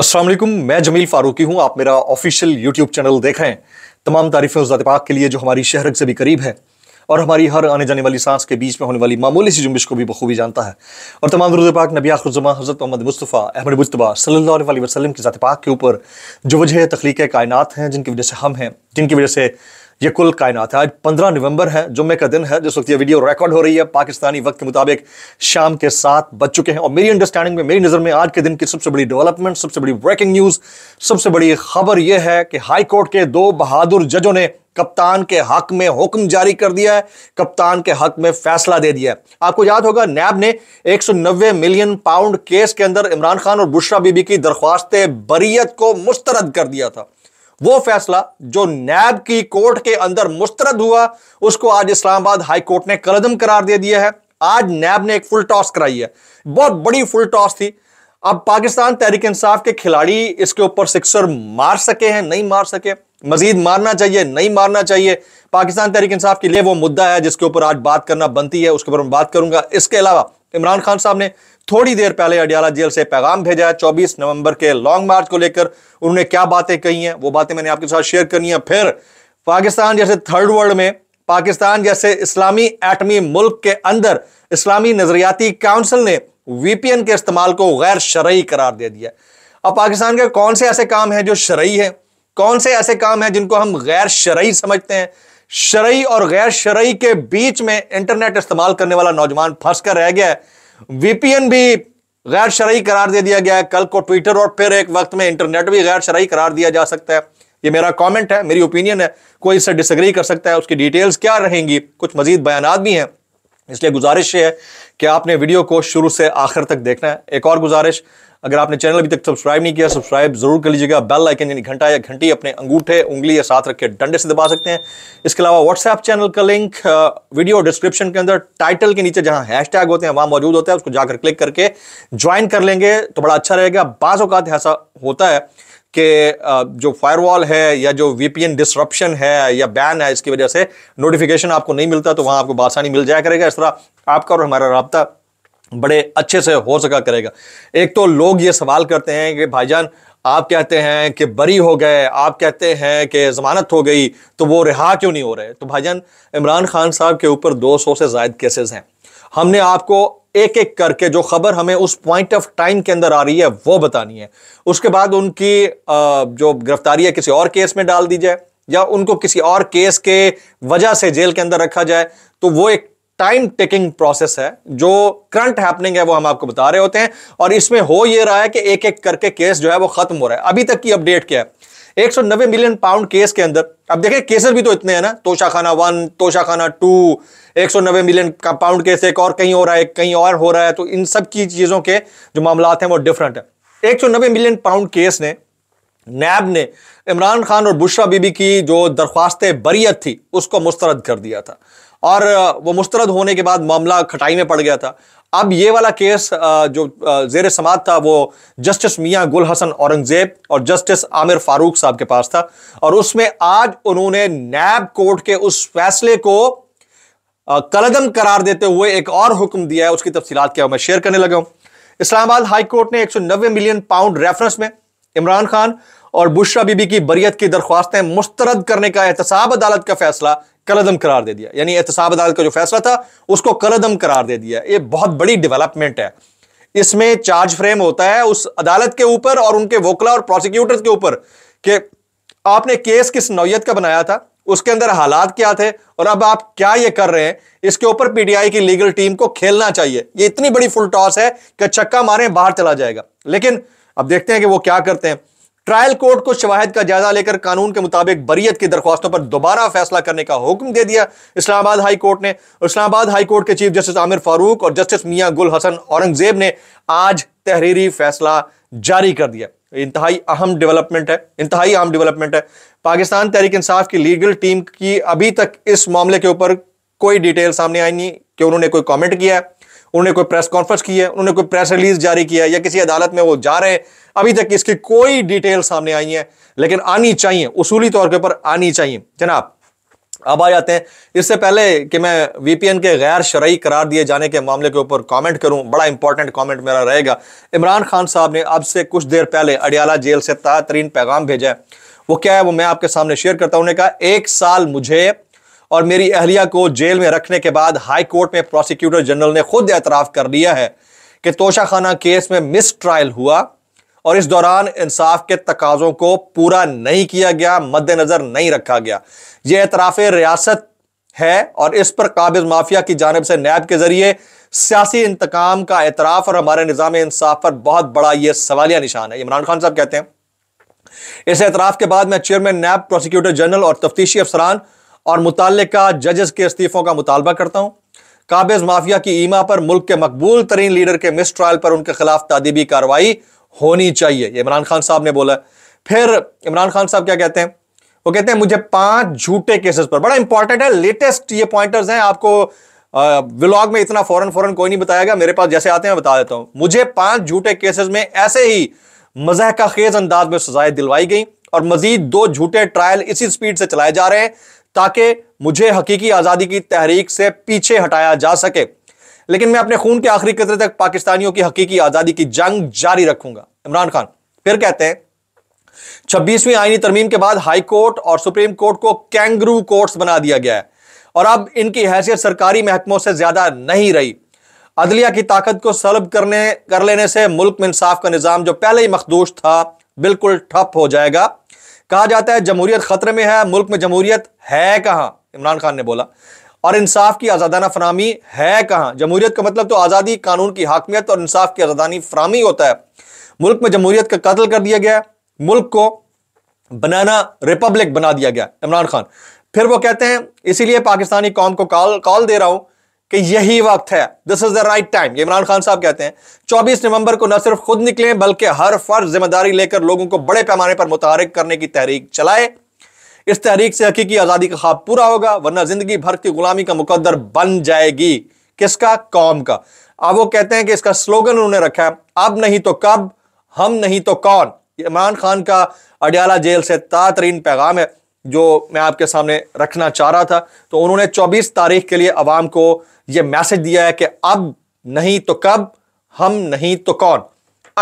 असलम मैं जमील फारूकी हूँ आप मेरा ऑफिशियल यूट्यूब चैनल देख रहे हैं तमाम तारीफ़ें उस पाक के लिए जो हमारी शहरक से भी करीब है और हमारी हर आने जाने वाली सांस के बीच में होने वाली मामूली सी जुम्बिश को भी बखूबी जानता है और तमाम दरुद पाक नबी आखरुजमा हज़रत मोहम्मद मुस्तफ़ा अहमद मुशतबा सल्ला वसलम की ज़ात पाक के ऊपर जो वजह तख्लीक कायनत हैं जिनकी वजह से हम हैं जिनकी वजह से ये कुल कायनात है आज पंद्रह नवंबर है जुम्मे का दिन है जिस वक्त ये वीडियो रिकॉर्ड हो रही है पाकिस्तानी वक्त के मुताबिक शाम के सात बज चुके हैं और मेरी अंडरस्टैंडिंग में मेरी नज़र में आज के दिन की सबसे बड़ी डेवलपमेंट सबसे बड़ी ब्रेकिंग न्यूज़ सबसे बड़ी खबर यह है कि हाईकोर्ट के दो बहादुर जजों ने कप्तान के हक में हुक्म जारी कर दिया है कप्तान के हक में फैसला दे दिया है आपको याद होगा नैब ने 190 मिलियन पाउंड केस के अंदर इमरान खान और बुशरा बीबी की दरख्वास्त बरीयत को मुस्तरद कर दिया था वो फैसला जो नैब की कोर्ट के अंदर मुस्तरद हुआ उसको आज इस्लामाबाद हाई कोर्ट ने कलदम करार दे दिया है आज नैब ने एक फुल टॉस कराई है बहुत बड़ी फुल टॉस थी अब पाकिस्तान तहरीक इंसाफ के खिलाड़ी इसके ऊपर सिक्सर मार सके हैं नहीं मार सके मजीद मारना चाहिए नहीं मारना चाहिए पाकिस्तान तहरीक इंसाफ के लिए वो मुद्दा है जिसके ऊपर आज बात करना बनती है उसके ऊपर मैं बात करूंगा इसके अलावा इमरान खान साहब ने थोड़ी देर पहले अडियाला जेल से पैगाम भेजा है चौबीस नवंबर के लॉन्ग मार्च को लेकर उन्होंने क्या बातें कही हैं वो बातें मैंने आपके साथ शेयर करनी है फिर पाकिस्तान जैसे थर्ड वर्ल्ड में पाकिस्तान जैसे इस्लामी एटमी मुल्क के अंदर इस्लामी नजरियाती काउंसिल ने वीपीएन के इस्तेमाल को गैर शरई करार दे दिया अब पाकिस्तान के कौन से ऐसे काम हैं जो शरई है कौन से ऐसे काम हैं जिनको हम गैर शरई समझते हैं शरई और गैर शरई के बीच में इंटरनेट इस्तेमाल करने वाला नौजवान फंस कर रह गया है वीपीएन भी गैर शराइ करार दे दिया गया है कल को ट्विटर और फिर एक वक्त में इंटरनेट भी गैर शराइ करार दिया जा सकता है ये मेरा कमेंट है मेरी ओपिनियन है कोई इससे डिसग्री कर सकता है उसकी डिटेल्स क्या रहेंगी कुछ मजीद बयान भी हैं इसलिए गुजारिश है कि आपने वीडियो को शुरू से आखिर तक देखना है एक और गुजारिश अगर आपने चैनल अभी तक सब्सक्राइब नहीं किया सब्सक्राइब जरूर कर लीजिएगा बेल आइकन यानी घंटा या घंटी अपने अंगूठे उंगली या साथ रख के डंडे से दबा सकते हैं इसके अलावा व्हाट्सएप चैनल का लिंक वीडियो डिस्क्रिप्शन के अंदर टाइटल के नीचे जहां हैशटैग होते हैं वहां मौजूद होता है उसको जाकर क्लिक करके ज्वाइन कर लेंगे तो बड़ा अच्छा रहेगा बाज़ अवत ऐसा होता है कि जो फायरवॉल है या जो वीपीएन डिसरप्शन है या बैन है इसकी वजह से नोटिफिकेशन आपको नहीं मिलता तो वहाँ आपको बासानी मिल जाया करेगा इस तरह आपका और हमारा रबता बड़े अच्छे से हो सका करेगा एक तो लोग ये सवाल करते हैं कि भाईजान आप कहते हैं कि बरी हो गए आप कहते हैं कि ज़मानत हो गई तो वो रिहा क्यों नहीं हो रहे तो भाईजान इमरान खान साहब के ऊपर 200 से जायद केसेस हैं हमने आपको एक एक करके जो खबर हमें उस पॉइंट ऑफ टाइम के अंदर आ रही है वो बतानी है उसके बाद उनकी जो गिरफ्तारी है किसी और केस में डाल दी जाए या उनको किसी और केस के वजह से जेल के अंदर रखा जाए तो वो एक टाइम टेकिंग प्रोसेस है जो करंट हैपनिंग है वो हम आपको बता रहे होते हैं और इसमें हो ये रहा है कि एक एक करके केस जो है वो खत्म हो रहा है अभी तक की अपडेट क्या है 190 मिलियन पाउंड केस के अंदर अब देखिए केसेस भी तो इतने हैं ना तोशाखाना खाना वन तोशा खाना टू 190 मिलियन का पाउंड केस एक और कहीं हो रहा है कहीं और हो रहा है तो इन सब की चीज़ों के जो मामला हैं वो डिफरेंट है 190 मिलियन पाउंड केस ने नैब ने इमरान खान और बुशरा बीबी की जो दरख्वास्त बरीयत थी उसको मुस्तरद कर दिया था और वो मुस्तरद होने के बाद मामला खटाई में पड़ गया था अब ये वाला केस जो जेर समात था वो जस्टिस मियां गुल हसन औरंगजेब और जस्टिस आमिर फारूक साहब के पास था और उसमें आज उन्होंने नैब कोर्ट के उस फैसले को कलदम करार देते हुए एक और हुक्म दिया है उसकी तफसीत क्या मैं शेयर करने लगा हूं इस्लामाबाद ने एक ने नब्बे मिलियन पाउंड रेफरेंस में इमरान खान और बुशरा बीबी की बरीत की दरख्वास्तें मुस्तरद करने का एहतसाब अदालत का फैसला कलदम करार दे दिया यानी एहतसाब अदालत का जो फैसला था उसको कलदम करार दे दिया ये बहुत बड़ी डेवलपमेंट है इसमें चार्ज फ्रेम होता है उस अदालत के ऊपर और उनके वोकला और प्रोसिक्यूटर के ऊपर कि आपने केस किस नौत का बनाया था उसके अंदर हालात क्या थे और अब आप क्या ये कर रहे हैं इसके ऊपर पीटीआई की लीगल टीम को खेलना चाहिए ये इतनी बड़ी फुल टॉस है कि छक्का मारे बाहर चला जाएगा लेकिन अब देखते हैं कि वो क्या करते हैं ट्रायल कोर्ट को शवाहद का जायजा लेकर कानून के मुताबिक बरीयत की दरख्वास्तों पर दोबारा फैसला करने का हुक्म दे दिया इस्लामाबाद हाई कोर्ट ने इस्लामाबाद हाई कोर्ट के चीफ जस्टिस आमिर फारूक और जस्टिस मियाँ गुल हसन औरंगजेब ने आज तहरीरी फैसला जारी कर दिया इंतहाई अहम डेवलपमेंट है इंतहाई अहम डेवलपमेंट है पाकिस्तान तहरीक इंसाफ की लीगल टीम की अभी तक इस मामले के ऊपर कोई डिटेल सामने आई नहीं कि उन्होंने कोई कॉमेंट किया है उन्होंने कोई प्रेस कॉन्फ्रेंस की है उन्होंने कोई प्रेस रिलीज जारी किया है या किसी अदालत में वो जा रहे हैं अभी तक इसकी कोई डिटेल सामने आई है लेकिन आनी चाहिए उसूली तौर के ऊपर आनी चाहिए जनाब अब आ जाते हैं इससे पहले कि मैं वीपीएन के गैर शरयी करार दिए जाने के मामले के ऊपर कमेंट करूं बड़ा इंपॉर्टेंट कमेंट मेरा रहेगा इमरान खान साहब ने अब से कुछ देर पहले अडियाला जेल से ताजा तरीन पैगाम भेजा है वो क्या है वो मैं आपके सामने शेयर करता हूं उन्होंने कहा एक साल मुझे और मेरी अहलिया को जेल में रखने के बाद हाई कोर्ट में प्रोसिक्यूटर जनरल ने खुद एतराफ़ कर लिया है कि तोशाखाना केस में मिस ट्रायल हुआ और इस दौरान इंसाफ के तकाजों को पूरा नहीं किया गया मद्देनज़र नहीं रखा गया यह एतराफ़ रियासत है और इस पर काबिज माफिया की जानब से नैब के जरिए सियासी इंतकाम का एतराफ़ और हमारे निज़ाम इंसाफ पर बहुत बड़ा यह सवालिया निशान है इमरान खान साहब कहते हैं इस एतराफ़ के बाद मैं चेयरमैन नैब प्रोसिक्यूटर जनरल और तफ्तीशी अफसरान और मुतल जजेस के इस्तीफ़ों का मुतालबा करता हूँ काबिज माफिया की ईमा पर मुल्क के मकबूल तरीन लीडर के मिस ट्रायल पर उनके खिलाफ तादीबी कार्रवाई होनी चाहिए ये इमरान खान साहब ने बोला फिर इमरान खान साहब क्या कहते हैं वो कहते हैं मुझे पांच झूठे केसेस पर बड़ा इंपॉर्टेंट है लेटेस्ट ये पॉइंटर्स हैं आपको व्लॉग में इतना फॉरन फॉरन कोई नहीं बताया गया मेरे पास जैसे आते हैं बता देता हूं मुझे पांच झूठे केसेस में ऐसे ही मजह का खेज अंदाज में सजाएं दिलवाई गई और मजीद दो झूठे ट्रायल इसी स्पीड से चलाए जा रहे हैं ताकि मुझे हकीकी आज़ादी की तहरीक से पीछे हटाया जा सके लेकिन मैं अपने खून के आखिरी कतरे तक पाकिस्तानियों की हकीकी आज़ादी की जंग जारी रखूंगा इमरान खान फिर कहते हैं छब्बीसवीं आईनी तरमीम के बाद हाई कोर्ट और सुप्रीम कोर्ट को कैंगरू कोर्ट्स बना दिया गया है और अब इनकी हैसियत सरकारी महकमों से ज़्यादा नहीं रही अदलिया की ताकत को सलब करने कर लेने से मुल्क में इंसाफ का निज़ाम जो पहले ही मखदूश था बिल्कुल ठप हो जाएगा कहा जाता है जमहूरियत खतरे में है मुल्क में जमहूरियत है कहाँ इमरान खान ने बोला और इंसाफ की आज़ादाना फरामी है कहाँ जमहूरियत का मतलब तो आज़ादी कानून की हाकमियत और इंसाफ की आज़ादानी फरामी होता है मुल्क में जमहूरियत का कत्ल कर दिया गया मुल्क को बनाना रिपब्लिक बना दिया गया इमरान खान फिर वो कहते हैं इसीलिए पाकिस्तानी कौम को कॉल कॉल दे रहा हूं कि यही वक्त है this is the right time Imran Khan साहब कहते हैं 24 नवंबर को न सिर्फ खुद निकले बल्कि हर फर्ज जिम्मेदारी लेकर लोगों को बड़े पैमाने पर मुतहरक करने की तहरीक चलाए इस तहरीक से हकीकी आज़ादी का खाब पूरा होगा वरना जिंदगी भर की गुलामी का मुकदर बन जाएगी किसका कौम का अब वो कहते हैं कि इसका स्लोगन उन्होंने रखा है अब नहीं तो कब हम नहीं तो कौन इमरान खान का अडियाला जेल से तातरीन पैगाम है जो मैं आपके सामने रखना चाह रहा था तो उन्होंने 24 तारीख के लिए आवाम को यह मैसेज दिया है कि अब नहीं तो कब हम नहीं तो कौन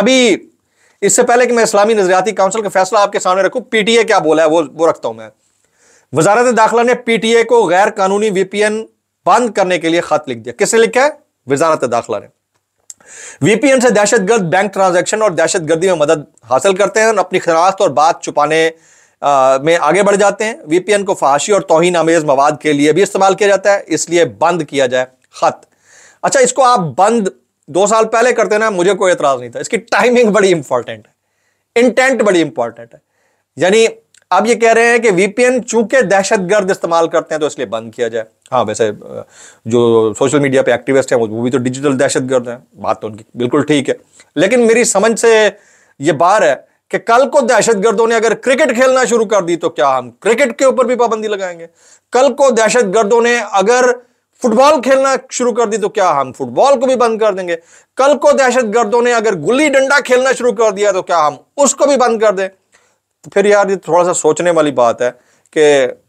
अभी इससे पहले कि मैं इस्लामी नजरियाती काउंसिल का फैसला आपके सामने रखू पीटीए क्या बोला है वो वो रखता हूं मैं वजारत दाखिला ने पीटीए को गैर कानूनी वीपीएन बंद करने के लिए खत लिख दिया किसने लिखा है वजारत दाखिला ने वीपीएन से दहशतगर्द बैंक ट्रांजैक्शन और दहशतगर्दी में मदद हासिल करते हैं और अपनी खरास्त और बात छुपाने में आगे बढ़ जाते हैं वीपीएन को फाशी और तोहिन आमेज मवाद के लिए भी इस्तेमाल किया जाता है इसलिए बंद किया जाए खत अच्छा इसको आप बंद दो साल पहले करते ना मुझे कोई एतराज नहीं था इसकी टाइमिंग बड़ी इंपॉर्टेंट है इंटेंट बड़ी इंपॉर्टेंट है यानी अब ये कह रहे हैं कि वीपीएन चूंकि दहशतगर्द इस्तेमाल करते हैं तो इसलिए बंद किया जाए हाँ वैसे जो सोशल मीडिया पे एक्टिविस्ट हैं वो भी तो डिजिटल दहशतगर्द हैं बात तो उनकी बिल्कुल ठीक है लेकिन मेरी समझ से ये बार है कि कल को दहशतगर्दों ने अगर क्रिकेट खेलना शुरू कर दी तो क्या हम क्रिकेट के ऊपर भी पाबंदी लगाएंगे कल को दहशतगर्दों ने अगर फुटबॉल खेलना शुरू कर दी तो क्या हम फुटबॉल को भी बंद कर देंगे कल को दहशतगर्दों ने अगर गुल्ली डंडा खेलना शुरू कर दिया तो क्या हम उसको भी बंद कर दें तो फिर यार ये थोड़ा सा सोचने वाली बात है कि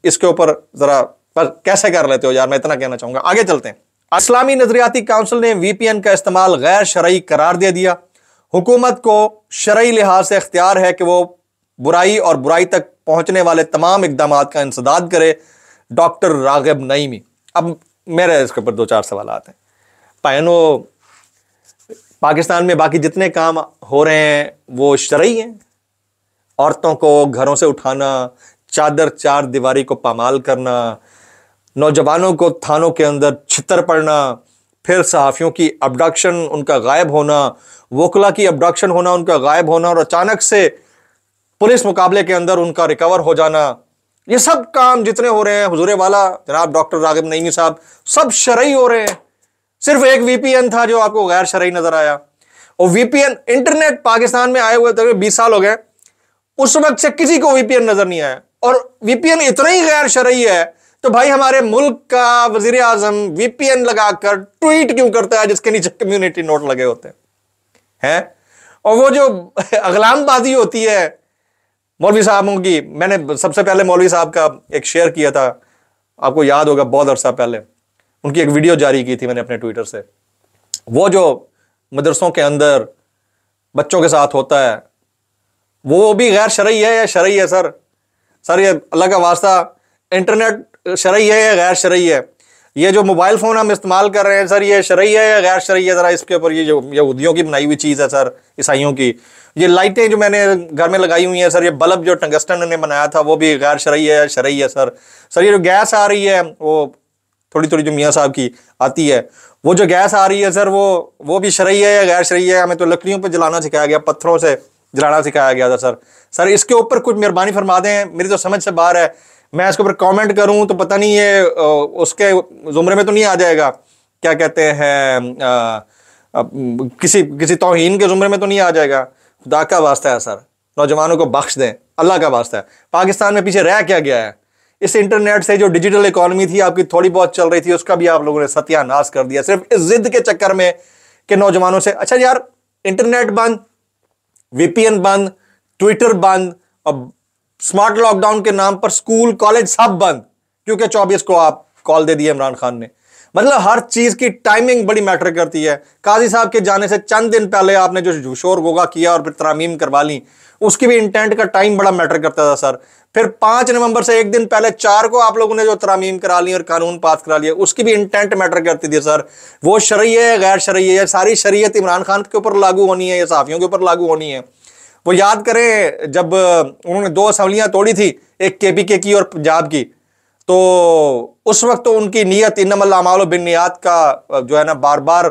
इसके ऊपर ज़रा कैसे कर लेते हो यार मैं इतना कहना चाहूंगा आगे चलते हैं इस्लामी नजरियाती काउंसिल ने वीपीएन का इस्तेमाल गैर शरयी करार दे दिया हुकूमत को शर्य लिहाज से अख्तियार है कि वो बुराई और बुराई तक पहुँचने वाले तमाम इकदाम का इंसदाद करे डॉक्टर रागब नईमी अब मेरे इसके ऊपर दो चार सवाल आते हैं पायनो पाकिस्तान में बाकी जितने काम हो रहे हैं वो शरई हैं औरतों को घरों से उठाना चादर चार दीवारी को पामाल करना नौजवानों को थानों के अंदर छितर पड़ना फिर सहाफ़ियों की अबडक्शन उनका गायब होना वकला की अबडक्शन होना उनका गायब होना और अचानक से पुलिस मुकाबले के अंदर उनका रिकवर हो जाना ये सब काम जितने हो रहे हैं हजूरे वाला जनाब डॉक्टर रागिब नईमी साहब सब शरयी हो रहे हैं सिर्फ एक वीपीएन था जो आपको गैर शरय नजर आया और वीपीएन इंटरनेट पाकिस्तान में आए हुए तक बीस साल हो गए उस वक्त से किसी को वीपीएन नजर नहीं आया और वीपीएन इतना ही गैर शरय है तो भाई हमारे मुल्क का वजीर आजम वीपीएन लगाकर ट्वीट क्यों करता है जिसके नीचे कम्युनिटी नोट लगे होते हैं है? और वो जो अगलामबाजी होती है मौलवी साहबों की मैंने सबसे पहले मौलवी साहब का एक शेयर किया था आपको याद होगा बहुत अरसा पहले उनकी एक वीडियो जारी की थी मैंने अपने ट्विटर से वो जो मदरसों के अंदर बच्चों के साथ होता है वो भी गैर शरई है या शरय है सर सर ये अल्लाह का वास्ता इंटरनेट शरिय है या गैर शरिय है ये जो मोबाइल फ़ोन हम इस्तेमाल कर रहे हैं सर ये शरिय है या गैर शरिय है ज़रा इसके ऊपर ये जो यहूदियों की बनाई हुई चीज़ है सर ईसाइयों की ये लाइटें जो मैंने घर में लगाई हुई हैं सर ये बल्ब जो टंगस्टन ने बनाया था वो भी गैर शरिय है या शरिय है सर सर ये जो गैस आ रही है वो थोड़ी थोड़ी जो मियाँ साहब की आती है वो जो गैस आ रही है सर वो वो भी शरिय है या गैर शरिय है हमें तो लकड़ियों पर जलाना सिखाया गया पत्थरों से जलाना सिखाया गया था सर सर इसके ऊपर कुछ मेहरबानी फरमा दें मेरी तो समझ से बाहर है मैं इसके ऊपर कमेंट करूं तो पता नहीं ये उसके जुमरे में तो नहीं आ जाएगा क्या कहते हैं किसी किसी तोहन के जुमरे में तो नहीं आ जाएगा खुदा का वास्ता है सर नौजवानों को बख्श दें अल्लाह का वास्ता है पाकिस्तान में पीछे रह क्या गया है इस इंटरनेट से जो डिजिटल इकोनमी थी आपकी थोड़ी बहुत चल रही थी उसका भी आप लोगों ने सत्यानाश कर दिया सिर्फ इस जिद के चक्कर में कि नौजवानों से अच्छा यार इंटरनेट बंद वीपीएन बंद ट्विटर बंद और स्मार्ट लॉकडाउन के नाम पर स्कूल कॉलेज सब बंद क्योंकि चौबीस को आप कॉल दे दिए इमरान खान ने मतलब हर चीज की टाइमिंग बड़ी मैटर करती है काजी साहब के जाने से चंद दिन पहले आपने जो शोर गोगा किया और फिर तरामीम करवा ली उसकी भी इंटेंट का टाइम बड़ा मैटर करता था सर फिर पांच नवंबर से एक दिन पहले चार को आप लोगों ने जो तरामीम करा ली और कानून पास करा लिया उसकी भी इंटेंट मैटर करती थी सर वो शरीय है गैर शरीय है सारी शरीयत इमरान खान के ऊपर लागू होनी है या साफियों के ऊपर लागू होनी है वो याद करें जब उन्होंने दो असम्बलियां तोड़ी थी एक के पी के की और पंजाब की तो उस वक्त तो उनकी नीयत इनमल बिन नियात का जो है ना बार बार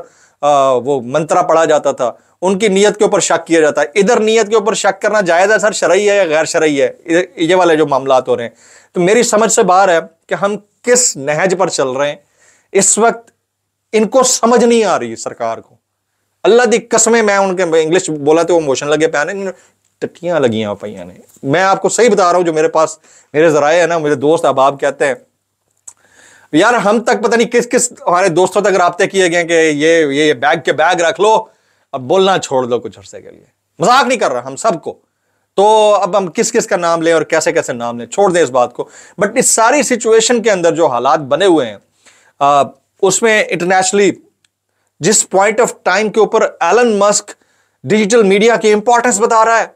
वो मंत्रा पढ़ा जाता था उनकी नीयत के ऊपर शक किया जाता है इधर नीयत के ऊपर शक करना जायज़ है सर शरा है या गैर शरा है ये वाले जो मामला हो तो रहे हैं तो मेरी समझ से बाहर है कि हम किस नहज पर चल रहे हैं इस वक्त इनको समझ नहीं आ रही सरकार को अल्लाह की कसमें मैं उनके इंग्लिश बोला तो वो मोशन लगे पैने टटियाँ लगी हैं ने मैं आपको सही बता रहा हूँ जो मेरे पास मेरे जराए हैं ना मेरे दोस्त अहबाब कहते हैं यार हम तक पता नहीं किस किस हमारे दोस्तों तक रबते किए गए कि ये ये बैग के बैग रख लो अब बोलना छोड़ दो कुछ अरसे के लिए मजाक नहीं कर रहा हम सबको तो अब हम किस किस का नाम लें और कैसे कैसे नाम लें छोड़ दें इस बात को बट इस सारी सिचुएशन के अंदर जो हालात बने हुए हैं उसमें इंटरनेशनली जिस पॉइंट ऑफ टाइम के ऊपर एलन मस्क डिजिटल मीडिया की इंपॉर्टेंस बता रहा है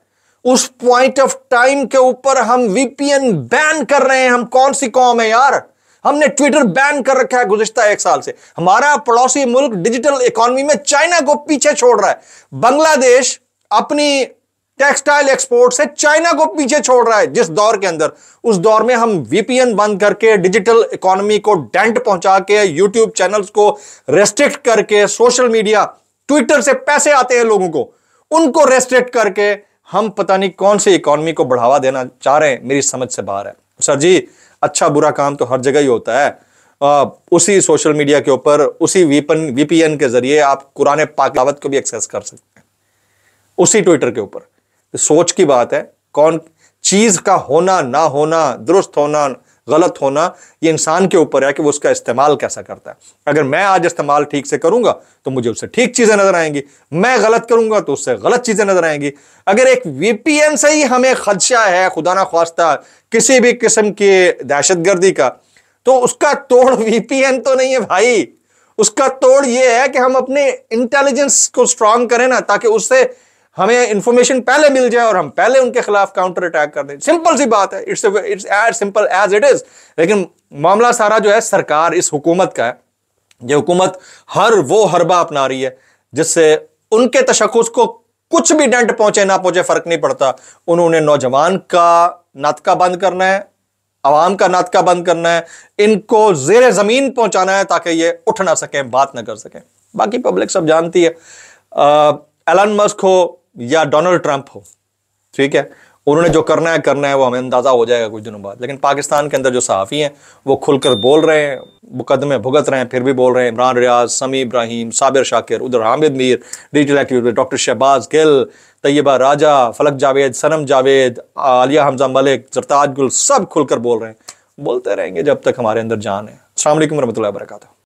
उस पॉइंट ऑफ टाइम के ऊपर हम वीपीएन बैन कर रहे हैं हम कौन सी कौम है यार हमने ट्विटर बैन कर रखा है गुजश्ता एक साल से हमारा पड़ोसी मुल्क डिजिटल इकोनॉमी में चाइना को पीछे छोड़ रहा है बांग्लादेश अपनी टेक्सटाइल एक्सपोर्ट से चाइना को पीछे छोड़ रहा है जिस दौर के अंदर उस दौर में हम वीपीएन बंद करके डिजिटल इकोनॉमी को डेंट पहुंचा के यूट्यूब चैनल्स को रेस्ट्रिक्ट करके सोशल मीडिया ट्विटर से पैसे आते हैं लोगों को उनको रेस्ट्रिक्ट करके हम पता नहीं कौन सी इकोनॉमी को बढ़ावा देना चाह रहे हैं मेरी समझ से बाहर है सर जी अच्छा बुरा काम तो हर जगह ही होता है आ, उसी सोशल मीडिया के ऊपर उसी वीपन वीपीएन के जरिए आप कुरान पाक को भी एक्सेस कर सकते हैं उसी ट्विटर के ऊपर तो सोच की बात है कौन चीज का होना ना होना दुरुस्त होना गलत होना ये इंसान के ऊपर है कि वो उसका इस्तेमाल कैसा करता है अगर मैं आज इस्तेमाल ठीक से करूंगा तो मुझे उससे ठीक चीज़ें नज़र आएंगी मैं गलत करूंगा तो उससे गलत चीज़ें नज़र आएंगी अगर एक वीपीएन से ही हमें खदशा है खुदा ना खास्ता किसी भी किस्म की दहशतगर्दी का तो उसका तोड़ वीपीएन तो नहीं है भाई उसका तोड़ यह है कि हम अपने इंटेलिजेंस को स्ट्रांग करें ना ताकि उससे हमें इंफॉर्मेशन पहले मिल जाए और हम पहले उनके खिलाफ काउंटर अटैक कर दें सिंपल सी बात है it's it's as simple as it is लेकिन मामला सारा जो है सरकार इस हुकूमत का है ये हुकूमत हर वो हरबा अपना रही है जिससे उनके तशखस को कुछ भी डेंट पहुंचे ना पहुंचे फर्क नहीं पड़ता उन्होंने नौजवान का नातका बंद करना है आवाम का नातका बंद करना है इनको जेर ज़मीन पहुंचाना है ताकि ये उठ ना सकें बात ना कर सकें बाकी पब्लिक सब जानती है एलन मस्क हो या डोनाल्ड ट्रंप हो ठीक है उन्होंने जो करना है करना है वो हमें अंदाज़ा हो जाएगा कुछ दिनों बाद लेकिन पाकिस्तान के अंदर जो सहाफ़ी हैं वो खुलकर बोल रहे हैं मुकदमे भुगत रहे हैं फिर भी बोल रहे हैं इमरान रियाज समी इब्राहिम साबिर शाकिर उधर Hamid Mir digital activity doctor Shahbaz Gill Tayyaba Raja Falak Javed सनम जावेद आलिया हमजा मलिक जरताज गुल सब खुलकर बोल रहे हैं बोलते रहेंगे जब तक हमारे अंदर जान है असल वरम्ह वर्का